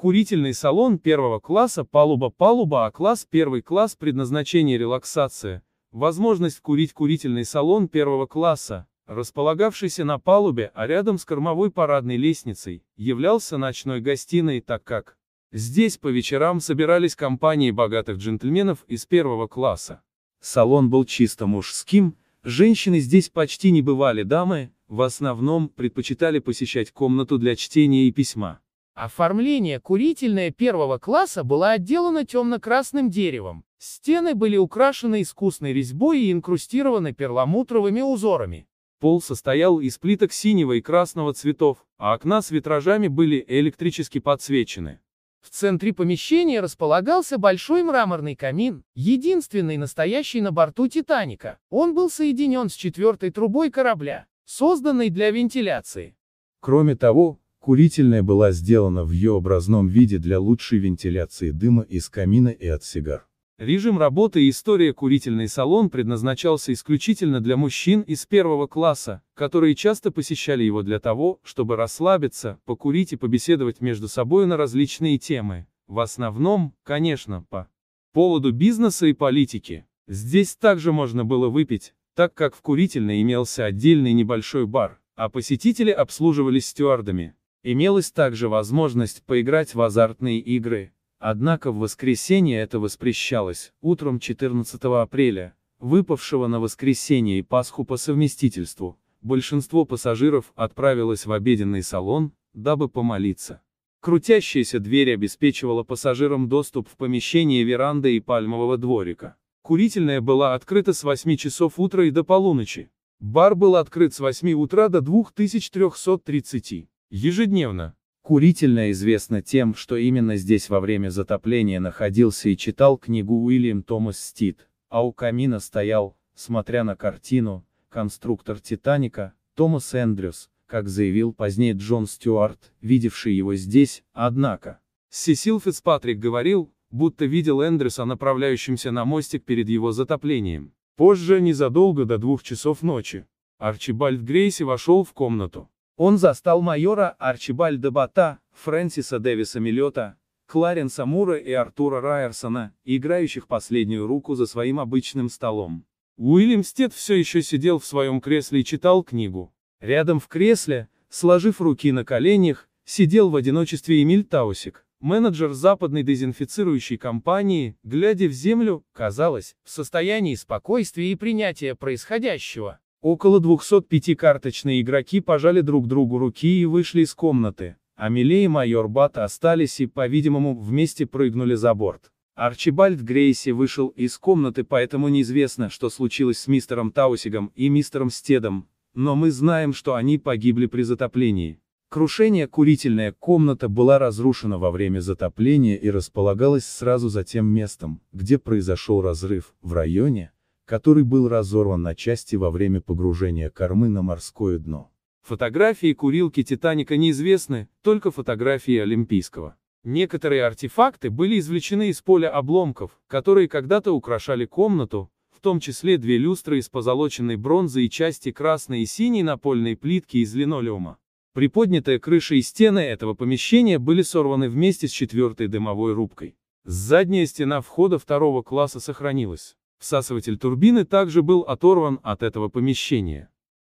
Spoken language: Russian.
Курительный салон первого класса, палуба-палуба, а класс первый класс предназначение релаксация. Возможность курить курительный салон первого класса, располагавшийся на палубе, а рядом с кормовой парадной лестницей, являлся ночной гостиной, так как Здесь по вечерам собирались компании богатых джентльменов из первого класса. Салон был чисто мужским, женщины здесь почти не бывали дамы, в основном предпочитали посещать комнату для чтения и письма. Оформление курительное первого класса было отделано темно-красным деревом. Стены были украшены искусной резьбой и инкрустированы перламутровыми узорами. Пол состоял из плиток синего и красного цветов, а окна с витражами были электрически подсвечены. В центре помещения располагался большой мраморный камин, единственный настоящий на борту «Титаника». Он был соединен с четвертой трубой корабля, созданной для вентиляции. Кроме того, Курительная была сделана в Ё-образном виде для лучшей вентиляции дыма из камина и от сигар. Режим работы и история курительный салон предназначался исключительно для мужчин из первого класса, которые часто посещали его для того, чтобы расслабиться, покурить и побеседовать между собой на различные темы. В основном, конечно, по поводу бизнеса и политики. Здесь также можно было выпить, так как в курительной имелся отдельный небольшой бар, а посетители обслуживались стюардами. Имелась также возможность поиграть в азартные игры. Однако в воскресенье это воспрещалось, утром 14 апреля, выпавшего на воскресенье и Пасху по совместительству. Большинство пассажиров отправилось в обеденный салон, дабы помолиться. Крутящаяся дверь обеспечивала пассажирам доступ в помещение веранды и пальмового дворика. Курительная была открыта с 8 часов утра и до полуночи. Бар был открыт с 8 утра до 2330. Ежедневно. Курительная известна тем, что именно здесь во время затопления находился и читал книгу Уильям Томас Стит, а у камина стоял, смотря на картину, конструктор «Титаника», Томас Эндрюс, как заявил позднее Джон Стюарт, видевший его здесь, однако. Сесил Фицпатрик говорил, будто видел Эндрюса направляющимся на мостик перед его затоплением. Позже, незадолго до двух часов ночи, Арчибальд Грейси вошел в комнату. Он застал майора Арчибальда Бата, Фрэнсиса Дэвиса Миллета, Кларенса Мура и Артура Райерсона, играющих последнюю руку за своим обычным столом. Уильям Стед все еще сидел в своем кресле и читал книгу. Рядом в кресле, сложив руки на коленях, сидел в одиночестве Эмиль Таусик, менеджер западной дезинфицирующей компании, глядя в землю, казалось, в состоянии спокойствия и принятия происходящего. Около 205 карточные игроки пожали друг другу руки и вышли из комнаты, а Милей и майор Бат остались и, по-видимому, вместе прыгнули за борт. Арчибальд Грейси вышел из комнаты, поэтому неизвестно, что случилось с мистером Таусигом и мистером Стедом, но мы знаем, что они погибли при затоплении. Крушение курительная комната была разрушена во время затопления и располагалась сразу за тем местом, где произошел разрыв, в районе, который был разорван на части во время погружения кормы на морское дно. Фотографии курилки Титаника неизвестны, только фотографии Олимпийского. Некоторые артефакты были извлечены из поля обломков, которые когда-то украшали комнату, в том числе две люстры из позолоченной бронзы и части красной и синей напольной плитки из линолеума. Приподнятая крыша и стены этого помещения были сорваны вместе с четвертой дымовой рубкой. Задняя стена входа второго класса сохранилась. Всасыватель турбины также был оторван от этого помещения.